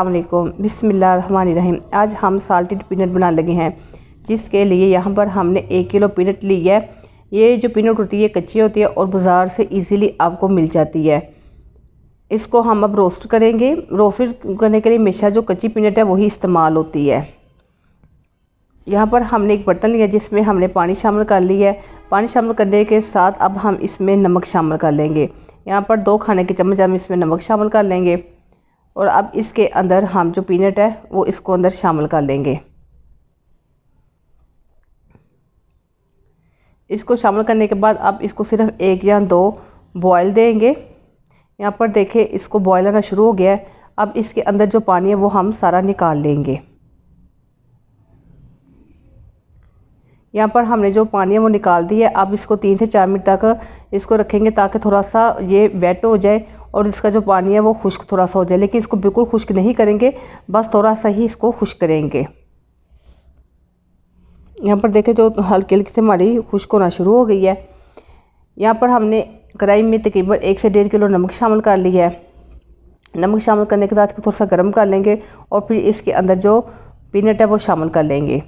अल्लाम बिसमीम आज हम साल्टेड पीनट बनाने लगे हैं जिसके लिए यहाँ पर हमने एक किलो पीनट ली है ये जो पीनट होती है कच्ची होती है और बाज़ार से इजीली आपको मिल जाती है इसको हम अब रोस्ट करेंगे रोस्ट करने के लिए हमेशा जो कच्ची पीनट है वही इस्तेमाल होती है यहाँ पर हमने एक बर्तन लिया जिसमें हमने पानी शामिल कर लिया है पानी शामिल करने के साथ अब हम इसमें नमक शामिल कर लेंगे यहाँ पर दो खाने के चम्मच हम इसमें नमक शामिल कर लेंगे और अब इसके अंदर हम जो पीनट है वो इसको अंदर शामिल कर लेंगे इसको शामिल करने के बाद अब इसको सिर्फ एक या दो बॉयल देंगे यहाँ पर देखिए इसको बॉयल आना शुरू हो गया है अब इसके अंदर जो पानी है वो हम सारा निकाल लेंगे यहाँ पर हमने जो पानी है वो निकाल दिया है अब इसको तीन से चार मिनट तक इसको रखेंगे ताकि थोड़ा सा ये वेट हो जाए और इसका जो पानी है वो खुश्क थोड़ा सा हो जाए लेकिन इसको बिल्कुल खुश्क नहीं करेंगे बस थोड़ा सा ही इसको खुश्क करेंगे यहाँ पर देखें जो हल्की हल्की से हमारी खुश्क होना शुरू हो गई है यहाँ पर हमने कढ़ाई में तकरीबन एक से डेढ़ किलो नमक शामिल कर लिया है नमक शामिल करने के साथ थोड़ा सा गर्म कर लेंगे और फिर इसके अंदर जो पीनट है वो शामिल कर लेंगे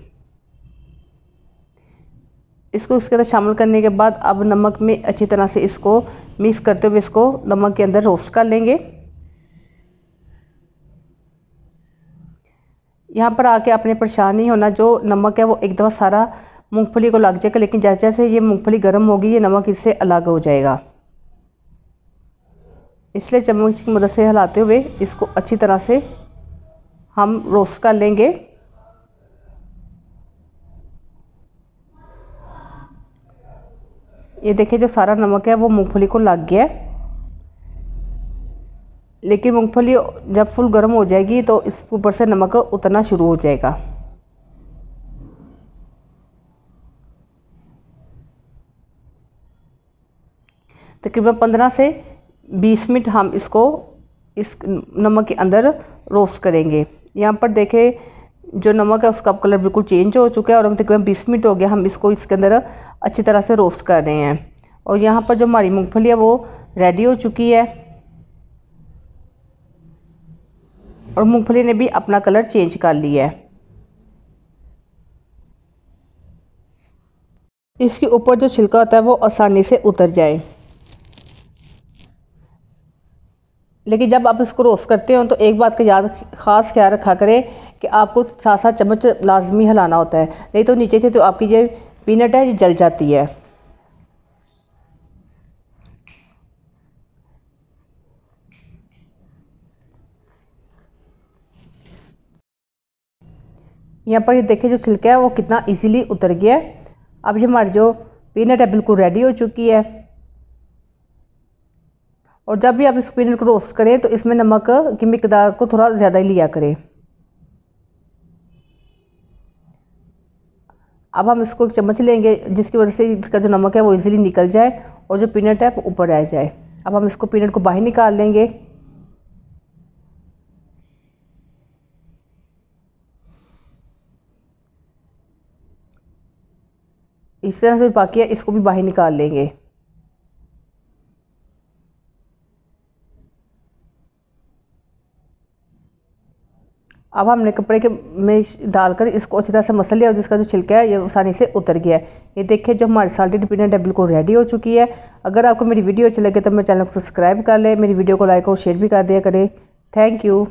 इसको उसके अंदर शामिल करने के बाद अब नमक में अच्छी तरह से इसको मिक्स करते हुए इसको नमक के अंदर रोस्ट कर लेंगे यहाँ पर आके आपने परेशान नहीं होना जो नमक है वो एक दफ़ा सारा मूंगफली को लग जाएगा लेकिन जैसे जैसे ये मूंगफली गर्म होगी ये नमक इससे अलग हो जाएगा इसलिए चम्मच की मदद से हिलाते हुए इसको अच्छी तरह से हम रोस्ट कर लेंगे ये देखिए जो सारा नमक है वो मूंगफली को लग गया है लेकिन मूंगफली जब फुल गर्म हो जाएगी तो इस ऊपर से नमक उतरना शुरू हो जाएगा तकरीबन पंद्रह से बीस मिनट हम इसको इस नमक के अंदर रोस्ट करेंगे यहाँ पर देखें जो नमक है उसका कलर बिल्कुल चेंज हो चुका है और हम तकरीबन बीस मिनट हो गया हम इसको इसके अंदर अच्छी तरह से रोस्ट कर रहे हैं और यहाँ पर जो हमारी मूँगफली है वो रेडी हो चुकी है और मूँगफली ने भी अपना कलर चेंज कर लिया है इसके ऊपर जो छिलका होता है वो आसानी से उतर जाए लेकिन जब आप इसको रोस्ट करते हो तो एक बात का याद ख़ास ख्याल रखा करें कि आपको साथ साथ चम्मच लाजमी हिलाना होता है नहीं तो नीचे से तो आपकी जो पीनट है ये जल जाती है यहाँ पर ये देखिए जो छिलका है वो कितना इजीली उतर गया है अब ये हमारी जो पीनट है बिल्कुल रेडी हो चुकी है और जब भी आप इस पीनट को रोस्ट करें तो इसमें नमक की मकदार को थोड़ा ज़्यादा ही लिया करें अब हम इसको एक चम्मच लेंगे जिसकी वजह से इसका जो नमक है वो इजीली निकल जाए और जो पीनट है वो ऊपर रह जाए अब हम इसको पीनट को बाहर निकाल लेंगे इस तरह से बाकी है इसको भी बाहर निकाल लेंगे अब हमने कपड़े के में डालकर इसको अच्छी तरह से मसल लिया और जिसका जो छिलका है ये आसानी से उतर गया है ये देखिए जो हमारी साल्टेड पीनट है बिल्कुल रेडी हो चुकी है अगर आपको मेरी वीडियो अच्छी लगे तो मेरे चैनल को सब्सक्राइब कर लें मेरी वीडियो को लाइक और शेयर भी कर दिया करें थैंक यू